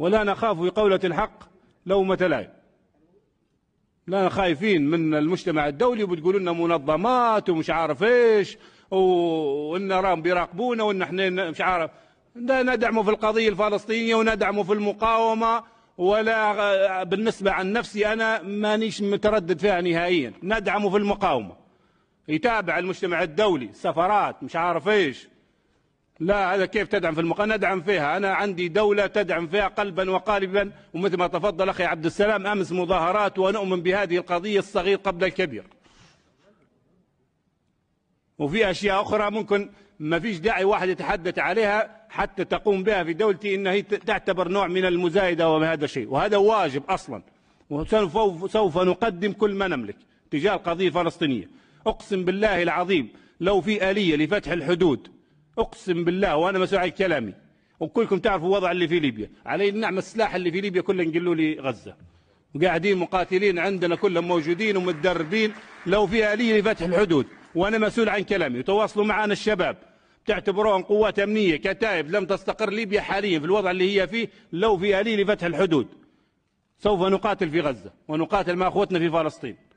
ولا نخاف بقولة الحق لومة لائم لا خايفين من المجتمع الدولي وبتقولوا لنا منظمات ومش عارف ايش وان راهم بيراقبونا وان احنا مش عارف لا ندعمه في القضية الفلسطينية وندعمه في المقاومة ولا بالنسبة عن نفسي أنا مانيش متردد فيها نهائيا ندعمه في المقاومة يتابع المجتمع الدولي سفرات مش عارف ايش لا هذا كيف تدعم في المقاومة ندعم فيها أنا عندي دولة تدعم فيها قلبا وقالبا ومثل ما تفضل أخي عبد السلام أمس مظاهرات ونؤمن بهذه القضية الصغير قبل الكبير وفي أشياء أخرى ممكن ما فيش داعي واحد يتحدث عليها حتى تقوم بها في دولتي إنها تعتبر نوع من المزايدة وهذا الشيء وهذا واجب أصلا وسوف نقدم كل ما نملك تجاه القضية الفلسطينية أقسم بالله العظيم لو في آلية لفتح الحدود أقسم بالله وأنا مسؤول عن كلامي وكلكم تعرفوا الوضع اللي في ليبيا علي النعمة السلاح اللي في ليبيا كله نقلوا لي غزة وقاعدين مقاتلين عندنا كلهم موجودين ومتدربين لو في آلية لفتح الحدود وأنا مسؤول عن كلامي وتواصلوا معنا الشباب تعتبروهم قوات أمنية كتائب لم تستقر ليبيا حاليا في الوضع اللي هي فيه لو في آلية لفتح الحدود سوف نقاتل في غزة ونقاتل مع أخوتنا في فلسطين